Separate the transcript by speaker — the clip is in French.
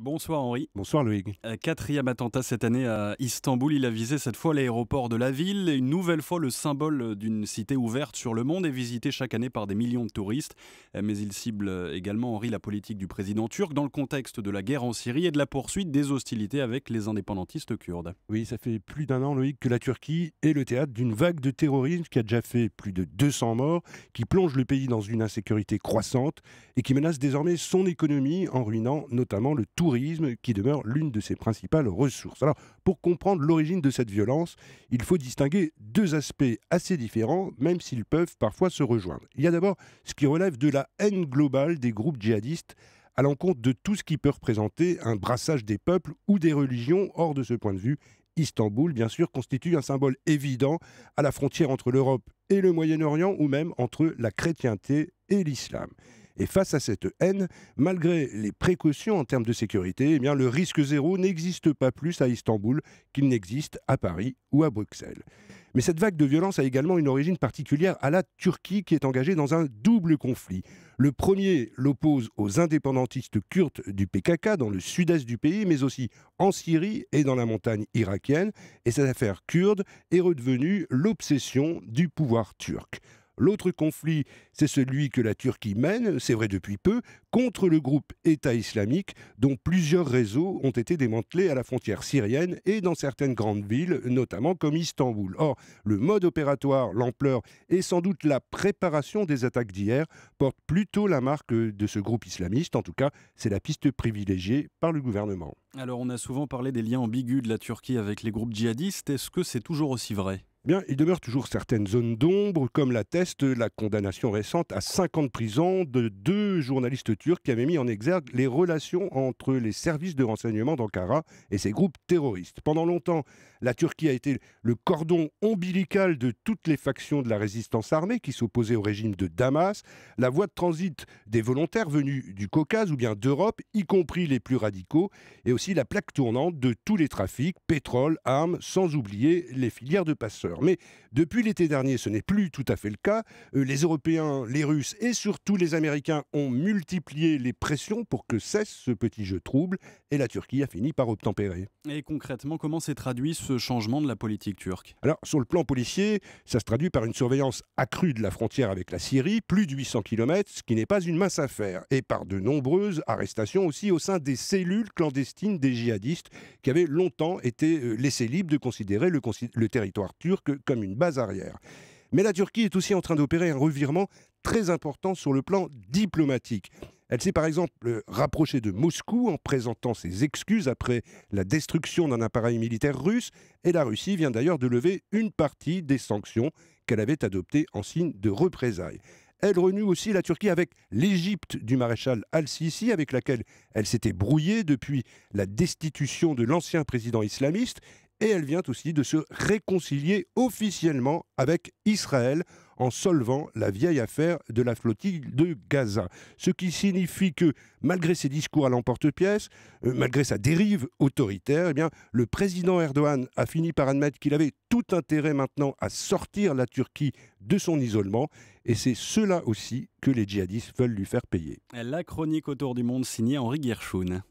Speaker 1: Bonsoir Henri. Bonsoir Loïc. Euh, quatrième attentat cette année à Istanbul. Il a visé cette fois l'aéroport de la ville une nouvelle fois le symbole d'une cité ouverte sur le monde et visitée chaque année par des millions de touristes. Euh, mais il cible euh, également Henri la politique du président turc dans le contexte de la guerre en Syrie et de la poursuite des hostilités
Speaker 2: avec les indépendantistes kurdes. Oui, ça fait plus d'un an Loïc que la Turquie est le théâtre d'une vague de terrorisme qui a déjà fait plus de 200 morts, qui plonge le pays dans une insécurité croissante et qui menace désormais son économie en ruinant notamment le tourisme qui demeure l'une de ses principales ressources. Alors, pour comprendre l'origine de cette violence, il faut distinguer deux aspects assez différents, même s'ils peuvent parfois se rejoindre. Il y a d'abord ce qui relève de la haine globale des groupes djihadistes à l'encontre de tout ce qui peut représenter un brassage des peuples ou des religions. Hors de ce point de vue, Istanbul, bien sûr, constitue un symbole évident à la frontière entre l'Europe et le Moyen-Orient, ou même entre la chrétienté et l'islam. Et face à cette haine, malgré les précautions en termes de sécurité, eh bien, le risque zéro n'existe pas plus à Istanbul qu'il n'existe à Paris ou à Bruxelles. Mais cette vague de violence a également une origine particulière à la Turquie qui est engagée dans un double conflit. Le premier l'oppose aux indépendantistes kurdes du PKK dans le sud-est du pays, mais aussi en Syrie et dans la montagne irakienne. Et cette affaire kurde est redevenue l'obsession du pouvoir turc. L'autre conflit, c'est celui que la Turquie mène, c'est vrai depuis peu, contre le groupe État islamique, dont plusieurs réseaux ont été démantelés à la frontière syrienne et dans certaines grandes villes, notamment comme Istanbul. Or, le mode opératoire, l'ampleur et sans doute la préparation des attaques d'hier portent plutôt la marque de ce groupe islamiste. En tout cas, c'est la piste privilégiée par le gouvernement.
Speaker 1: Alors, on a souvent parlé des liens ambigus de la Turquie avec
Speaker 2: les groupes djihadistes. Est-ce que c'est toujours aussi vrai il demeure toujours certaines zones d'ombre, comme l'atteste la condamnation récente à 5 ans de prison de deux journalistes turcs qui avaient mis en exergue les relations entre les services de renseignement d'Ankara et ces groupes terroristes. Pendant longtemps, la Turquie a été le cordon ombilical de toutes les factions de la résistance armée qui s'opposaient au régime de Damas, la voie de transit des volontaires venus du Caucase ou bien d'Europe, y compris les plus radicaux, et aussi la plaque tournante de tous les trafics, pétrole, armes, sans oublier les filières de passeurs. Mais depuis l'été dernier, ce n'est plus tout à fait le cas. Euh, les Européens, les Russes et surtout les Américains ont multiplié les pressions pour que cesse ce petit jeu trouble et la Turquie a fini par obtempérer. Et concrètement, comment s'est traduit ce changement de la politique turque Alors, sur le plan policier, ça se traduit par une surveillance accrue de la frontière avec la Syrie, plus de 800 km, ce qui n'est pas une mince affaire, et par de nombreuses arrestations aussi au sein des cellules clandestines des djihadistes qui avaient longtemps été euh, laissées libres de considérer le, le territoire turc que comme une base arrière. Mais la Turquie est aussi en train d'opérer un revirement très important sur le plan diplomatique. Elle s'est par exemple euh, rapprochée de Moscou en présentant ses excuses après la destruction d'un appareil militaire russe, et la Russie vient d'ailleurs de lever une partie des sanctions qu'elle avait adoptées en signe de représailles. Elle renoue aussi la Turquie avec l'Égypte du maréchal al-Sisi, avec laquelle elle s'était brouillée depuis la destitution de l'ancien président islamiste, et elle vient aussi de se réconcilier officiellement avec Israël en solvant la vieille affaire de la flottille de Gaza. Ce qui signifie que, malgré ses discours à l'emporte-pièce, euh, malgré sa dérive autoritaire, eh bien, le président Erdogan a fini par admettre qu'il avait tout intérêt maintenant à sortir la Turquie de son isolement, et c'est cela aussi que les djihadistes veulent lui faire payer.
Speaker 1: La chronique autour du monde signée Henri Guirchoun.